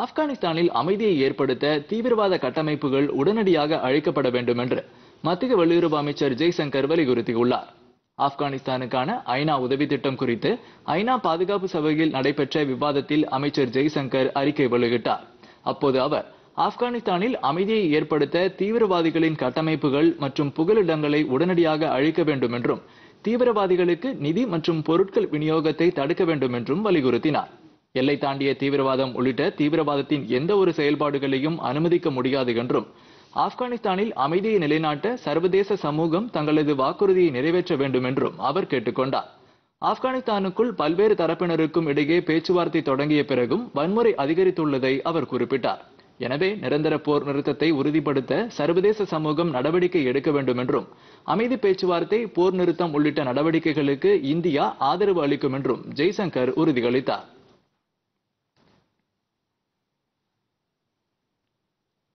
ஆப்கானிஸ்தானில் அமைதியை ஏற்படுத்த தீவிரவாத கட்டமைப்புகள் உடனடியாக அழைக்கப்பட வேண்டும் என்று மத்திய வெளியுறவு அமைச்சர் ஜெய்சங்கர் வலியுறுத்தியுள்ளார் ஆப்கானிஸ்தானுக்கான ஐநா உதவி திட்டம் குறித்து ஐநா பாதுகாப்பு சபையில் நடைபெற்ற விவாதத்தில் அமைச்சர் ஜெய்சங்கர் அறிக்கை வெளியிட்டார் அப்போது அவர் ஆப்கானிஸ்தானில் அமைதியை ஏற்படுத்த தீவிரவாதிகளின் கட்டமைப்புகள் மற்றும் புகலிடங்களை உடனடியாக அழிக்க வேண்டும் என்றும் தீவிரவாதிகளுக்கு நிதி மற்றும் பொருட்கள் விநியோகத்தை தடுக்க வேண்டும் என்றும் வலியுறுத்தினார் எல்லை தாண்டிய தீவிரவாதம் உள்ளிட்ட தீவிரவாதத்தின் எந்த ஒரு செயல்பாடுகளையும் அனுமதிக்க முடியாது என்றும் ஆப்கானிஸ்தானில் அமைதியை நிலைநாட்ட சர்வதேச சமூகம் தங்களது வாக்குறுதியை நிறைவேற்ற வேண்டும் என்றும் அவர் கேட்டுக்கொண்டார் ஆப்கானிஸ்தானுக்குள் பல்வேறு தரப்பினருக்கும் இடையே பேச்சுவார்த்தை தொடங்கிய பிறகும் வன்முறை அதிகரித்துள்ளதை அவர் குறிப்பிட்டார் எனவே நிரந்தர போர் நிறுத்தத்தை உறுதிப்படுத்த சர்வதேச சமூகம் நடவடிக்கை எடுக்க வேண்டும் என்றும் அமைதி பேச்சுவார்த்தை போர் நிறுத்தம் உள்ளிட்ட நடவடிக்கைகளுக்கு இந்தியா ஆதரவு அளிக்கும் என்றும் ஜெய்சங்கர் உறுதியளித்தாா்